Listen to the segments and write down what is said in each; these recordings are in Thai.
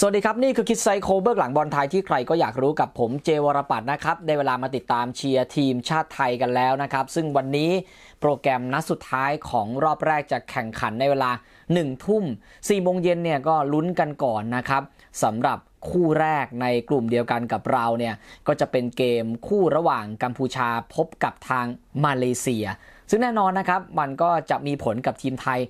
สวัสดีครับ นี่คือคิดไซโคเบื้องหลังบอลไทยที่ใครก็อยากรู้กับผมเจวรปัตนะครับได้เวลามาติดตามเชียร์ทีมชาติไทยกันแล้วนะครับ ซึ่งวันนี้โปรแกรมนัดสุดท้ายของรอบแรกจะแข่งขันในเวลา 1 ทุ่ม4โมงเย็นเนี่ยก็ลุ้นกันก่อนนะครับสำหรับคู่แรกในกลุ่มเดียวกันกับเราเนี่ย ก็จะเป็นเกมคู่ระหว่างกัมพูชาพบกับทางมาเลเซียซึ่งแน่นอนนะครับ มันก็จะมีผลกับทีมไทย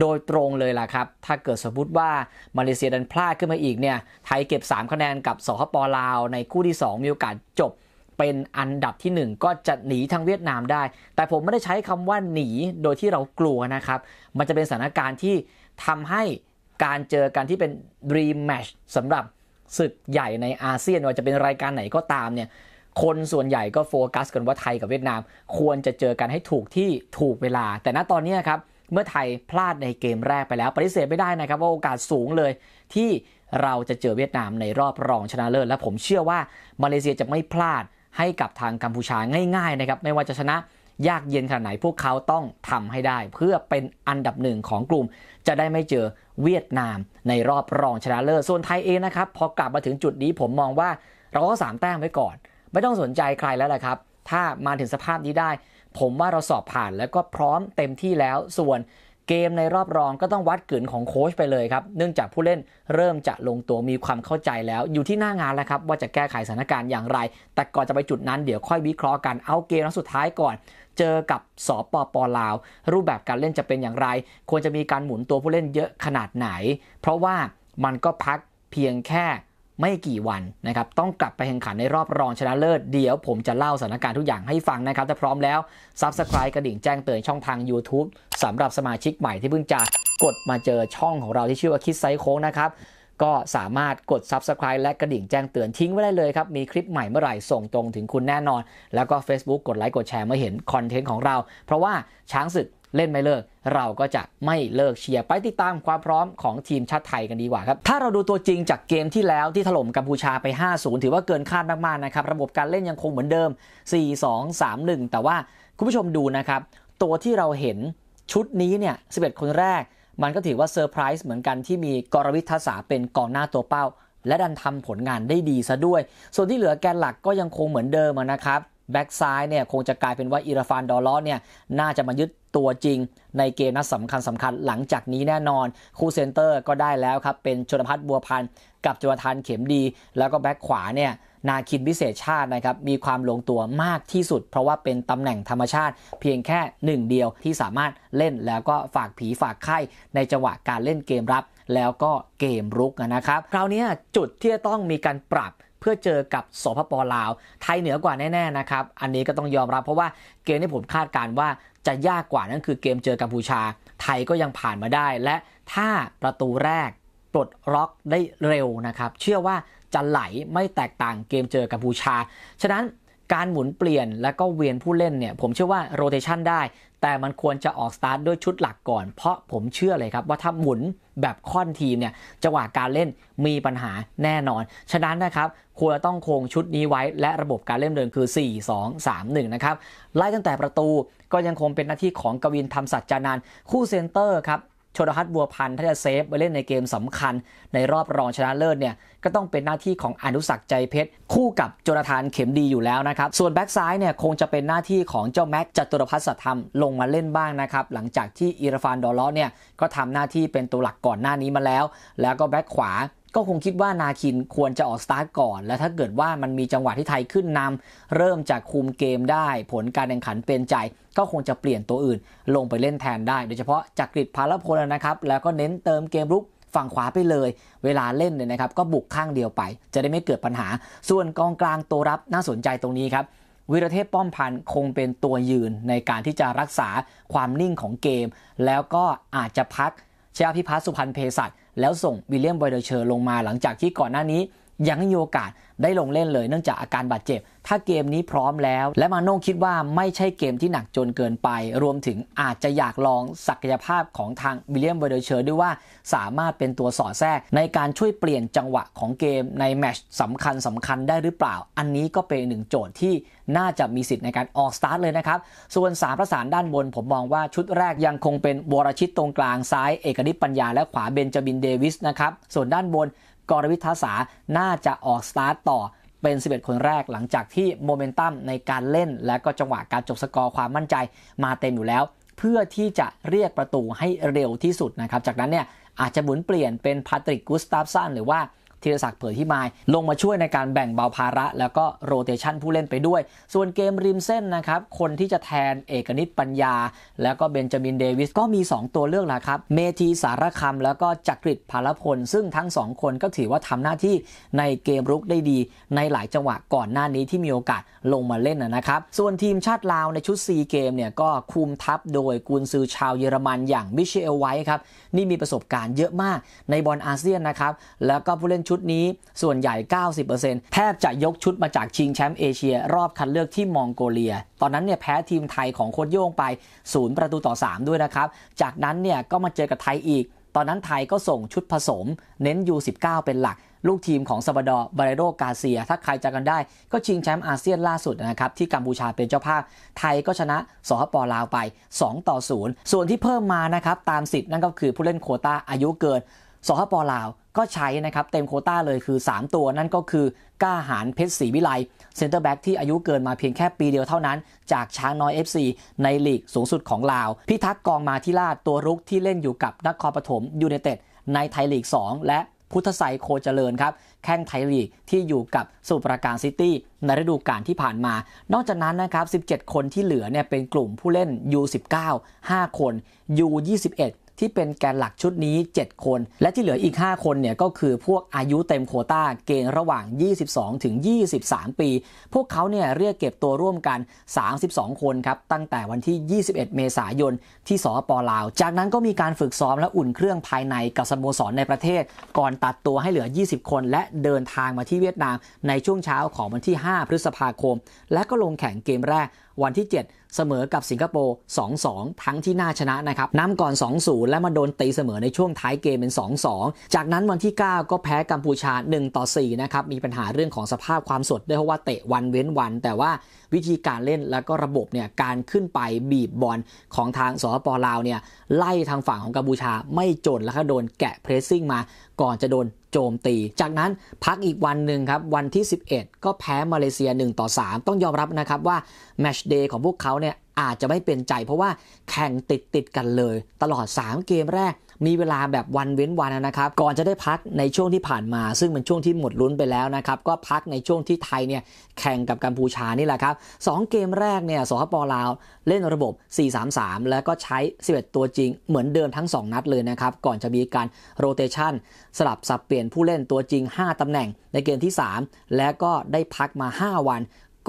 โดยตรงเลยล่ะครับ ถ้าเกิดสมมติว่ามาเลเซียดันพลาดขึ้นมาอีกเนี่ย ไทยเก็บ 3 คะแนนกับสหปลาว ในคู่ที่ 2 มีโอกาสจบ เป็นอันดับที่ 1 ก็จะหนีทางเวียดนามได้ แต่ผมไม่ได้ใช้คำว่าหนีโดยที่เรากลัวนะครับ มันจะเป็นสถานการณ์ที่ทำให้การเจอกันที่เป็น dream match สำหรับศึกใหญ่ในอาเซียนว่าจะเป็นรายการไหนก็ตามเนี่ยคนส่วนใหญ่ก็โฟกัสกันว่าไทยกับเวียดนามควรจะเจอกันให้ถูกที่ถูกเวลา แต่ณตอนนี้ครับ เมื่อไทยพลาดในเกมแรกไปแล้วปฏิเสธไม่ได้นะครับ ว่าโอกาสสูงเลย ที่เราจะเจอเวียดนามในรอบรองชนะเลิศและผมเชื่อว่ามาเลเซียจะไม่พลาดให้กับทางกัมพูชาง่ายๆนะครับไม่ว่าจะชนะ ยากเย็นขนาดไหนพวกเขาต้องทำให้ได้ เพื่อเป็นอันดับหนึ่งของกลุ่มจะได้ไม่เจอเวียดนาม ในรอบรองชนะเลิศส่วนไทยเองนะครับพอกลับมาถึงจุดนี้ผมมองว่าเราก็สามแต้มไว้ก่อนไม่ต้องสนใจใครแล้วแหละครับ ถ้ามาถึงสภาพนี้ได้ ผมว่าเราสอบผ่านแล้วก็พร้อมเต็มที่แล้ว ส่วนเกมในรอบรองก็ต้องวัดกลืนของโค้ชไปเลยครับ เนื่องจากผู้เล่นเริ่มจะลงตัวมีความเข้าใจแล้ว อยู่ที่หน้างานแล้วครับ ว่าจะแก้ไขสถานการณ์อย่างไร แต่ก่อนจะไปจุดนั้นเดี๋ยวค่อยวิเคราะห์กันเอาเกมนัดสุดท้ายก่อน เจอกับสปปลาว รูปแบบการเล่นจะเป็นอย่างไร ควรจะมีการหมุนตัวผู้เล่นเยอะขนาดไหน เพราะว่ามันก็พักเพียงแค่ไม่กี่วันนะครับ ต้องกลับไปแข่งขันในรอบรองชนะเลิศ เดี๋ยวผมจะเล่าสถานการณ์ทุกอย่างให้ฟังนะครับ ถ้าพร้อมแล้ว Subscribe กระดิ่งแจ้งเตือนช่องทาง YouTube สำหรับสมาชิกใหม่ที่เพิ่งจะกดมาเจอช่องของเราที่ชื่อว่าคิดไซโค้งนะครับ ก็สามารถกด Subscribe และกระดิ่งแจ้งเตือนทิ้งไว้ได้เลยครับ มีคลิปใหม่เมื่อไหร่ส่งตรงถึงคุณแน่นอน แล้วก็ Facebook กดไลค์กดแชร์เมื่อเห็นคอนเทนต์ของเรา เพราะว่าช้างศึกเล่นไม่เลิก เราก็จะไม่เลิกเชียร์ไปติดตามความพร้อมของทีมชาติไทยกันดีกว่าครับ ถ้าเราดูตัวจริงจากเกมที่แล้วที่ถล่มกัมพูชาไป 5-0 ถือว่าเกินคาดมากๆ นะครับ ระบบการเล่นยังคงเหมือนเดิม 4-2-3-1 แต่ว่าคุณผู้ชมดูนะครับ ตัวที่เราเห็นชุดนี้เนี่ย11 คนแรกมันก็ถือว่าเซอร์ไพรส์เหมือนกันที่มีกรวิทาศาเป็นกองหน้าตัวเป้า และดันทำผลงานได้ดีซะด้วย ส่วนที่เหลือแกนหลักก็ยังคงเหมือนเดิมนะครับแบ็กซ้ายเนี่ยคงจะกลายเป็นว่าอิราฟานดอลล์เนี่ยน่าจะมายึดตัวจริงในเกมนัดสำคัญสำคัญหลังจากนี้แน่นอนคู่เซนเตอร์ก็ได้แล้วครับ เป็นชนพัฒน์บัวพันธ์กับจุฬทานเข็มดี แล้วก็แบ็กขวาเนี่ยนาคินวิเศษชาตินะครับ มีความลงตัวมากที่สุด เพราะว่าเป็นตำแหน่งธรรมชาติ เพียงแค่หนึ่งเดียวที่สามารถเล่นแล้วก็ฝากผีฝากไข้ในจังหวะการเล่นเกมรับ แล้วก็เกมรุกนะครับคราวนี้จุดที่จะต้องมีการปรับเพื่อเจอกับสปปลาวไทยเหนือกว่าแน่ๆนะครับ อันนี้ก็ต้องยอมรับเพราะว่าเกมที่ผมคาดการว่าจะยากกว่า นั่นคือเกมเจอกัมพูชา ไทยก็ยังผ่านมาได้ และถ้าประตูแรกปลดล็อกได้เร็วนะครับ เชื่อว่าจะไหลไม่แตกต่างเกมเจอกัมพูชา ฉะนั้นการหมุนเปลี่ยนแล้วก็เวียนผู้เล่นเนี่ย ผมเชื่อว่าโรเตชันได้ แต่มันควรจะออกสตาร์ทด้วยชุดหลักก่อน เพราะผมเชื่อเลยครับ ว่าถ้าหมุนแบบค่อนทีมเนี่ยจังหวะการเล่นมีปัญหาแน่นอน ฉะนั้นนะครับ ควรจะต้องคงชุดนี้ไว้และระบบการเล่นเดิมคือ4 2 3 1 นะครับ ไล่ตั้งแต่ประตูก็ยังคงเป็นหน้าที่ของกวินธรรมสัจจานันคู่เซนเตอร์ครับชนฮัตน์บัวพันธ์ถ้าจะเซฟไปเล่นในเกมสำคัญในรอบรองชนะเลิศเนี่ยก็ต้องเป็นหน้าที่ของอนุสักใจเพชร คู่กับโจนาธานเข็มดีอยู่แล้วนะครับ ส่วนแบ็กซ้ายเนี่ยคงจะเป็นหน้าที่ของเจ้าแม็กจัตุรพัฒน์สัตธรรมลงมาเล่นบ้างนะครับ หลังจากที่อิรฟานดอลล์เนี่ยก็ทำหน้าที่เป็นตัวหลักก่อนหน้านี้มาแล้ว แล้วก็แบ็กขวาก็คงคิดว่านาคินควรจะออกสตาร์ทก่อน และถ้าเกิดว่ามันมีจังหวะที่ไทยขึ้นนำ เริ่มจากคุมเกมได้ ผลการแข่งขันเป็นใจ ก็คงจะเปลี่ยนตัวอื่น ลงไปเล่นแทนได้ โดยเฉพาะจากกริดพาลพลนะครับ แล้วก็เน้นเติมเกมรุกฝั่งขวาไปเลย เวลาเล่นเนี่ยนะครับ ก็บุกข้างเดียวไป จะได้ไม่เกิดปัญหา ส่วนกองกลางตัวรับน่าสนใจตรงนี้ครับวิรเทพป้อมพันธ์คงเป็นตัวยืนในการที่จะรักษาความนิ่งของเกม แล้วก็อาจจะพักเชยพิพัฒน์สุพรรณเพศัตแล้วส่งวิลเลียมไบเดอร์เชอร์ลงมาหลังจากที่ก่อนหน้านี้ยังไม่มีโอกาสได้ลงเล่นเลยเนื่องจากอาการบาดเจ็บถ้าเกมนี้พร้อมแล้วและมาโน่คิดว่าไม่ใช่เกมที่หนักจนเกินไป รวมถึงอาจจะอยากลองศักยภาพของทาง วิลเลียมเบอร์เดเชอร์ด้วยว่าสามารถเป็นตัวสอดแทรก ในการช่วยเปลี่ยนจังหวะของเกมในแมชสำคัญสำคัญได้หรือเปล่า อันนี้ก็เป็นหนึ่งโจทย์ที่น่าจะมีสิทธิ์ในการออกสตาร์ทเลยนะครับส่วนสาประสานด้านบนผมมองว่าชุดแรกยังคงเป็นวรชิตตรงกลางซ้ายเอกนิปัญญา และขวาเบนจามินเดวิสนะครับส่วนด้านบนกรวิทัศาน่าจะออกสตาร์ทต่อเป็น 11 คนแรกหลังจากที่โมเมนตัมในการเล่น และก็จังหวะการจบสกอร์ความมั่นใจมาเต็มอยู่แล้ว เพื่อที่จะเรียกประตูให้เร็วที่สุดนะครับ จากนั้นเนี่ย อาจจะหมุนเปลี่ยนเป็นพาตริกกุสตาฟซันหรือว่าธีรศักดิ์เผยที่มายลงมาช่วยในการแบ่งเบาภาระ แล้วก็โรเตชันผู้เล่นไปด้วย ส่วนเกมริมเส้นนะครับ คนที่จะแทนเอกนิตปัญญา แล้วก็เบนจามินเดวิสก็มี 2 ตัวเลือกละครับ เมธีสารคำแล้วก็จักริดพารพล ซึ่งทั้ง 2 คนก็ถือว่าทำหน้าที่ในเกมรุกได้ดีในหลายจังหวะก่อนหน้านี้ที่มีโอกาสลงมาเล่นนะครับส่วนทีมชาติลาวในชุด4เกมเนี่ยก็คุมทัพโดยกุนซือชาวเยอรมันอย่างมิเชลไวท์ครับนี่มีประสบการณ์เยอะมากในบอลอาเซียนนะครับแล้วก็ผู้เล่นชุดนี้ส่วนใหญ่ 90%แทบจะยกชุดมาจากชิงแชมป์เอเชียรอบคัดเลือกที่มองโกเลีย ตอนนั้นเนี่ยแพ้ทีมไทยของโคชโย่งไป 0 ประตูต่อ 3 ด้วยนะครับ จากนั้นเนี่ยก็มาเจอกับไทยอีก ตอนนั้นไทยก็ส่งชุดผสม เน้น U19 เป็นหลัก ลูกทีมของซาบดอ บาเรโรกาเซียถ้าใครจะกันได้ ก็ชิงแชมป์อาเซียนล่าสุดนะครับที่กัมพูชาเป็นเจ้าภาพ ไทยก็ชนะสหปอลาวไป2ต่อ0ส่วนที่เพิ่มมานะครับตามสิทธิ์นั่นก็คือผู้เล่นโคตาอายุเกินสหปลาวก็ใช้นะครับเต็มโคต้าเลยคือ 3 ตัวนั่นก็คือก้าหารเพชรศรีวิไลเซ็นเตอร์แบ็กที่อายุเกินมาเพียงแค่ปีเดียวเท่านั้น จากช้างน้อย FC ในลีกสูงสุดของลาว พิทักษ์กองมาทิราชตัวรุกที่เล่นอยู่กับนครปฐมยูเนเต็ดในไทยลีก 2 และพุทธไซโคเจริญครับแข้งไทยลีกที่อยู่กับสุประการซิตี้ ในฤดูกาลที่ผ่านมา นอกจากนั้นนะครับ17 คนที่เหลือเนี่ยเป็นกลุ่มผู้เล่น U19 5 คน U21 ที่เป็นแกนหลักชุดนี้ 7 คน และที่เหลืออีก 5 คนเนี่ย ก็คือพวกอายุเต็มโคต้า เกณฑ์ระหว่าง 22 ถึง 23 ปี พวกเขาเนี่ยเรียกเก็บตัวร่วมกัน 32 คนครับ ตั้งแต่วันที่ 21 เมษายนที่สปลาว จากนั้นก็มีการฝึกซ้อมและอุ่นเครื่องภายในกับสโมสรในประเทศ ก่อนตัดตัวให้เหลือ 20 คน และเดินทางมาที่เวียดนามในช่วงเช้าของวันที่ 5 พฤษภาคม และก็ลงแข่งเกมแรก วันที่ 7เสมอกับสิงคโปร์ 2-2 ทั้งที่น่าชนะ นะครับนำก่อน 2-0 และมา โดน ตี เสมอในช่วง ท้ายเกม เป็น 2-2 จากนั้นวันที่ 9 ก็แพ้ กัมพูชา 1-4 นะครับ มีปัญหาเรื่องของสภาพความ สด ด้วย เพราะว่าเตะวันเว้นวัน แต่ว่าวิธีการเล่นแล้วก็ระบบเนี่ยการขึ้นไปบีบบอลของทางสปลาวเนี่ยไล่ทางฝั่งของกัมพูชา ไม่จนแล้วก็โดนแกะเพรสซิ่งมาก่อนจะโดนโจมตี จากนั้นพักอีกวันหนึ่งครับ วันที่ 11 ก็แพ้มาเลเซีย1ต่อ3 ต้องยอมรับนะครับว่าแมชเดย์ของพวกเขาเนี่ยอาจจะไม่เป็นใจเพราะว่าแข่งติดติดกันเลย ตลอด 3 เกมแรกมีเวลาแบบวันเว้นวันนะครับ ก่อนจะได้พักในช่วงที่ผ่านมา ซึ่งเป็นช่วงที่หมดลุ้นไปแล้วนะครับ ก็พักในช่วงที่ไทยเนี่ย แข่งกับกัมพูชานี่แหละครับสเกมแรกเนี่ยสปปลาว เล่นระบบ 4-3-3 แล้วก็ใช้ 11 ตัวจริงเหมือนเดิมทั้ง 2 นัดเลยนะครับ ก่อนจะมีการโรเตชันสลับสับเปลี่ยนผู้เล่นตัวจริง5ตำแหน่งในเกมที่3และก็ได้พักมา5วัน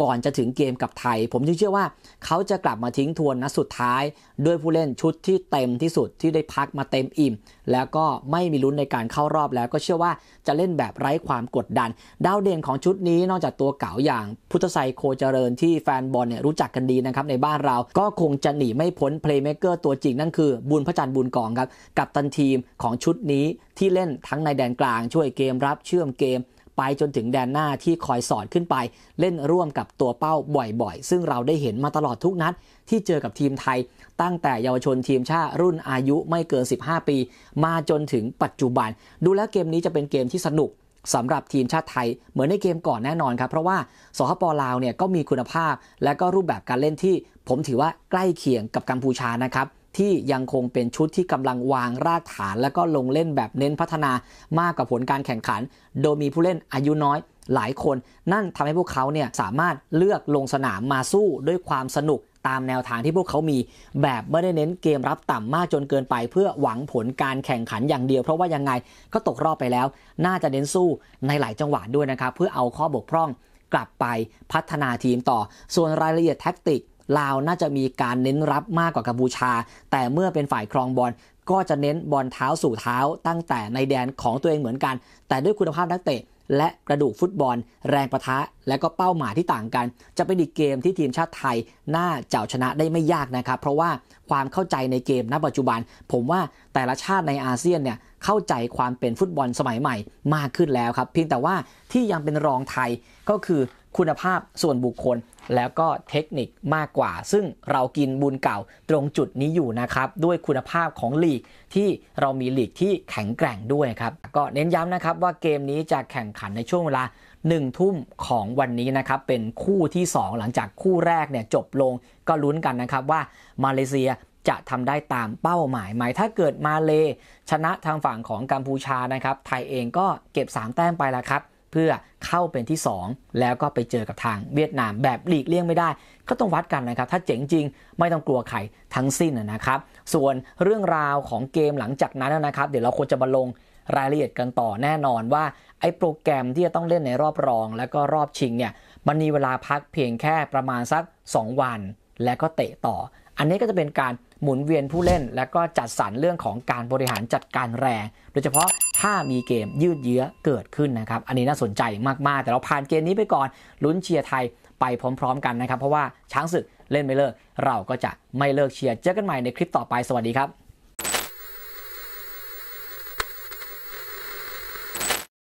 ก่อนจะถึงเกมกับไทย ผมจึงเชื่อว่าเขาจะกลับมาทิ้งทวนนะสุดท้าย ด้วยผู้เล่นชุดที่เต็มที่สุดที่ได้พักมาเต็มอิ่ม แล้วก็ไม่มีลุ้นในการเข้ารอบแล้วก็เชื่อว่าจะเล่นแบบไร้ความกดดันดาวเด่นของชุดนี้นอกจากตัวเก่าอย่างพุทธไซโคเจริญที่แฟนบอลเนี่ยรู้จักกันดีนะครับในบ้านเราก็คงจะหนีไม่พ้นเพลย์เมคเกอร์ตัวจริง นั่นคือบุญพระจันทร์บุญกองครับกับตันทีมของชุดนี้ที่เล่นทั้งในแดนกลางช่วยเกมรับเชื่อมเกมไปจนถึงแดนหน้าที่คอยสอดขึ้นไป เล่นร่วมกับตัวเป้าบ่อยๆ ซึ่งเราได้เห็นมาตลอดทุกนัดที่เจอกับทีมไทย ตั้งแต่เยาวชนทีมชาติรุ่นอายุไม่เกิน 15 ปี มาจนถึงปัจจุบัน ดูแล้วเกมนี้จะเป็นเกมที่สนุกสำหรับทีมชาติไทยเหมือนในเกมก่อนแน่นอนครับ เพราะว่าสหปลาวเนี่ยก็มีคุณภาพและก็รูปแบบการเล่นที่ ผมถือว่าใกล้เคียงกับกัมพูชานะครับที่ยังคงเป็นชุดที่กำลังวางรากฐาน แล้วก็ลงเล่นแบบเน้นพัฒนามากกว่าผลการแข่งขัน โดยมีผู้เล่นอายุน้อยหลายคนนั่นทำให้พวกเขาเนี่ยสามารถเลือกลงสนามมาสู้ด้วยความสนุกตามแนวทางที่พวกเขามีแบบไม่ได้เน้นเกมรับต่ำมากจนเกินไป เพื่อหวังผลการแข่งขันอย่างเดียว เพราะว่ายังไงก็ตกรอบไปแล้ว น่าจะเน้นสู้ในหลายจังหวะด้วยนะครับ เพื่อเอาข้อบกพร่องกลับไปพัฒนาทีมต่อส่วนรายละเอียดแท็กติกลาวน่าจะมีการเน้นรับมากกว่ากัมพูชา แต่เมื่อเป็นฝ่ายครองบอล ก็จะเน้นบอลเท้าสู่เท้าตั้งแต่ในแดนของตัวเองเหมือนกัน แต่ด้วยคุณภาพนักเตะ และกระดูกฟุตบอล แรงประทะและก็เป้าหมายที่ต่างกัน จะเป็นอีกเกมที่ทีมชาติไทยน่าจะชนะได้ไม่ยากนะครับ เพราะว่าความเข้าใจในเกมณปัจจุบัน ผมว่าแต่ละชาติในอาเซียนเนี่ยเข้าใจความเป็นฟุตบอลสมัยใหม่มากขึ้นแล้วครับ เพียงแต่ว่าที่ยังเป็นรองไทยก็คือคุณภาพส่วนบุคคลแล้วก็เทคนิคมากกว่า ซึ่งเรากินบุญเก่าตรงจุดนี้อยู่นะครับ ด้วยคุณภาพของลีกที่เรามีลีกที่แข็งแกร่งด้วยครับ ก็เน้นย้ำนะครับว่าเกมนี้จะแข่งขันในช่วงเวลา1ทุ่มของวันนี้นะครับเป็นคู่ที่ 2 หลังจากคู่แรกเนี่ยจบลงก็ลุ้นกันนะครับว่ามาเลเซียจะทำได้ตามเป้าหมายไหมถ้าเกิดมาเลชนะทางฝั่งของกัมพูชานะครับ ไทยเองก็เก็บ3แต้มไปแล้วครับเพื่อเข้าเป็นที่ 2 แล้วก็ไปเจอกับทางเวียดนาม แบบหลีกเลี่ยงไม่ได้ ก็ต้องวัดกันนะครับถ้าเจ๋งจริงไม่ต้องกลัวใครทั้งสิ้นนะครับ ส่วนเรื่องราวของเกมหลังจากนั้นนะครับเดี๋ยวเราควรจะมาลงรายละเอียดกันต่อแน่นอนว่า ไอ้โปรแกรมที่จะต้องเล่นในรอบรอง และก็รอบชิงเนี่ยมันมีเวลาพักเพียงแค่ประมาณสัก2วันและก็เตะต่อ อันนี้ก็จะเป็นการหมุนเวียนผู้เล่นและก็จัดสรรเรื่องของการบริหารจัดการแรงโดยเฉพาะถ้ามีเกมยืดเยื้อเกิดขึ้นนะครับ อันนี้น่าสนใจมากๆ แต่เราผ่านเกมนี้ไปก่อน ลุ้นเชียร์ไทยไปพร้อม ๆกันนะครับ เพราะว่าช้างศึกเล่นไม่เลิก เราก็จะไม่เลิกเชียร์เจอกันใหม่ในคลิปต่อไป สวัสดีครับ